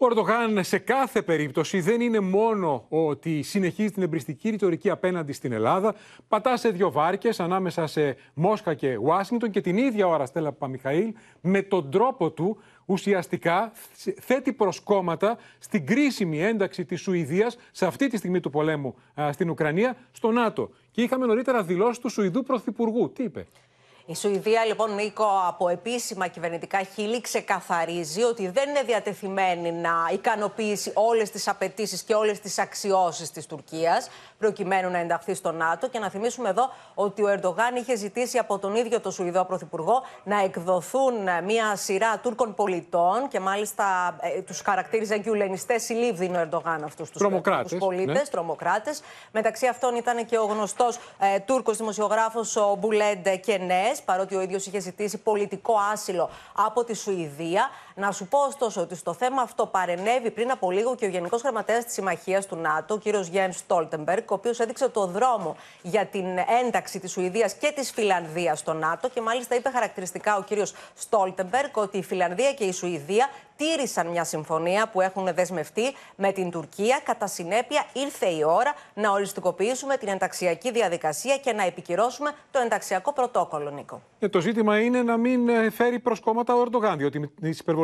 Ο σε κάθε περίπτωση δεν είναι μόνο ότι συνεχίζει την εμπριστική ρητορική απέναντι στην Ελλάδα, πατά σε δύο βάρκες ανάμεσα σε Μόσχα και Ουάσιγκτον και την ίδια ώρα, Στέλλα Παμιχαήλ, με τον τρόπο του ουσιαστικά θέτει προσκόμματα στην κρίσιμη ένταξη της Σουηδίας σε αυτή τη στιγμή του πολέμου στην Ουκρανία, στο ΝΑΤΟ. Και είχαμε νωρίτερα δηλώσεις του Σουηδού Πρωθυπουργού. Τι είπε. Η Σουηδία, λοιπόν, Νίκο, από επίσημα κυβερνητικά χείλη ξεκαθαρίζει ότι δεν είναι διατεθειμένη να ικανοποιήσει όλες τις απαιτήσεις και όλες τις αξιώσεις της Τουρκίας, προκειμένου να ενταχθεί στο ΝΑΤΟ. Και να θυμίσουμε εδώ ότι ο Ερντογάν είχε ζητήσει από τον ίδιο τον Σουηδό Πρωθυπουργό να εκδοθούν μία σειρά Τούρκων πολιτών και μάλιστα ε, τους χαρακτήριζαν ουλενιστέ ή ο Ερντογάν αυτούς τους πολίτε, ναι. τρομοκράτες. Μεταξύ αυτών ήταν και ο γνωστός ε, Τούρκος δημοσιογράφος ο Κενές παρότι ο ίδιος είχε ζητήσει πολιτικό άσυλο από τη Σουηδία. Να σου πω ωστόσο ότι στο θέμα αυτό παρενέβη πριν από λίγο και ο Γενικός Γραμματέας της Συμμαχίας του ΝΑΤΟ, ο κύριος Γιάνν Στόλτεμπεργκ, ο οποίος έδειξε το δρόμο για την ένταξη της Σουηδίας και της Φιλανδίας στο ΝΑΤΟ. Και μάλιστα είπε χαρακτηριστικά ο κύριος Στόλτεμπεργκ ότι η Φιλανδία και η Σουηδία τήρησαν μια συμφωνία που έχουν δεσμευτεί με την Τουρκία. Κατά συνέπεια, ήρθε η ώρα να οριστικοποιήσουμε την ενταξιακή διαδικασία και να επικυρώσουμε το ενταξιακό πρωτόκολλο, Νίκο. Ε, το ζήτημα είναι να μην ε, φέρει κόμματα ο Ερντογάν, διότι με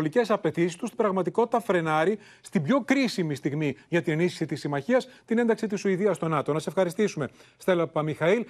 υπερβολικέ απαιτήσεις τους, στην πραγματικότητα φρενάρει στην πιο κρίσιμη στιγμή για την ενίσχυση της συμμαχίας την ένταξη της Σουηδίας στο ΝΑΤΟ. Να σε ευχαριστήσουμε, Στέλλα Παμιχαήλ.